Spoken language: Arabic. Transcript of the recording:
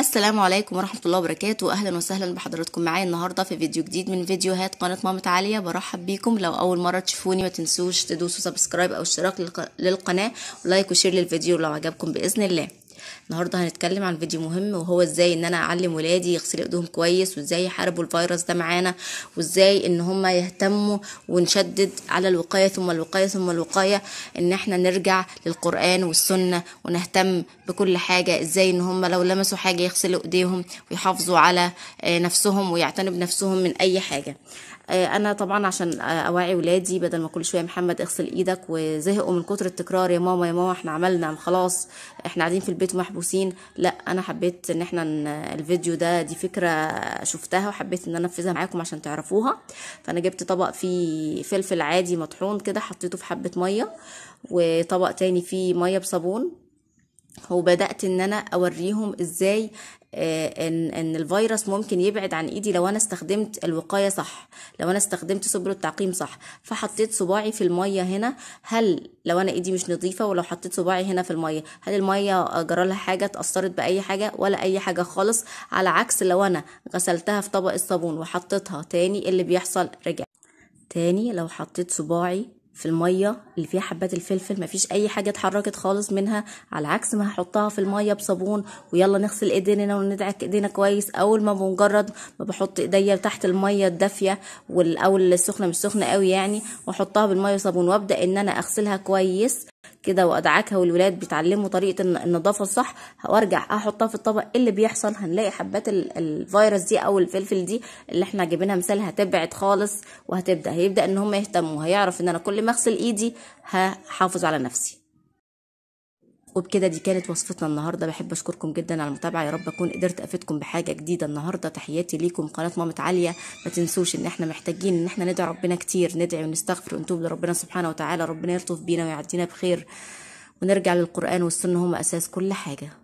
السلام عليكم ورحمة الله وبركاته أهلا وسهلا بحضراتكم معايا النهاردة في فيديو جديد من فيديوهات قناة مامة عالية برحب بيكم لو أول مرة تشوفوني ما تنسوش تدوسوا سبسكرايب أو اشتراك للقناة ولايك وشير للفيديو لو عجبكم بإذن الله النهارده هنتكلم عن فيديو مهم وهو ازاي ان انا اعلم ولادي يغسلوا ايديهم كويس وازاي يحاربوا الفيروس ده معانا وازاي ان هم يهتموا ونشدد على الوقايه ثم الوقايه ثم الوقايه ان احنا نرجع للقران والسنه ونهتم بكل حاجه ازاي ان هم لو لمسوا حاجه يغسلوا ايديهم ويحافظوا على آه، نفسهم ويعتنوا بنفسهم من اي حاجه آه، انا طبعا عشان آه، اوعي ولادي بدل ما كل شويه محمد اغسل ايدك وزهقوا من كتر التكرار يا ماما يا ماما احنا عملنا خلاص احنا قاعدين في البيت محبوسين لا انا حبيت ان احنا الفيديو ده دي فكره شفتها وحبيت ان انا انفذها معاكم عشان تعرفوها فانا جبت طبق فيه فلفل عادي مطحون كده حطيته في حبه ميه وطبق تاني فيه ميه بصابون وبدات ان انا اوريهم ازاي آه، ان ان الفيروس ممكن يبعد عن ايدي لو انا استخدمت الوقايه صح لو انا استخدمت سبل التعقيم صح فحطيت صباعي في الميه هنا هل لو انا ايدي مش نظيفه ولو حطيت صباعي هنا في الميه هل الميه جرى لها حاجه اتاثرت باي حاجه ولا اي حاجه خالص على عكس لو انا غسلتها في طبق الصابون وحطيتها تاني إيه اللي بيحصل رجع تاني لو حطيت صباعي في الميه اللي فيها حبات الفلفل مفيش اي حاجه اتحركت خالص منها على عكس ما هحطها في الميه بصابون ويلا نغسل ايدينا وندعك ايدينا كويس اول ما بمجرد ما بحط ايديا تحت الميه الدافيه والاول السخنه مش سخنه قوي يعني واحطها بالميه وصابون وابدا ان انا اغسلها كويس كده وادعكها والولاد بيتعلموا طريقه النظافه الصح وارجع احطها في الطبق اللي بيحصل هنلاقي حبات الفيروس دي او الفلفل دي اللي احنا جايبينها مثال هتبعد خالص وهتبدا هيبدا ان هم يهتموا هيعرف ان انا كل ما اغسل ايدي هحافظ على نفسي وبكده دي كانت وصفتنا النهارده بحب اشكركم جدا على المتابعه يا رب اكون قدرت افيدكم بحاجه جديده النهارده تحياتي ليكم قناه مامة عاليه ما تنسوش ان احنا محتاجين ان احنا ندعي ربنا كتير ندعي ونستغفر ونتوب لربنا سبحانه وتعالى ربنا يلطف بينا ويعدينا بخير ونرجع للقران والسنه هما اساس كل حاجه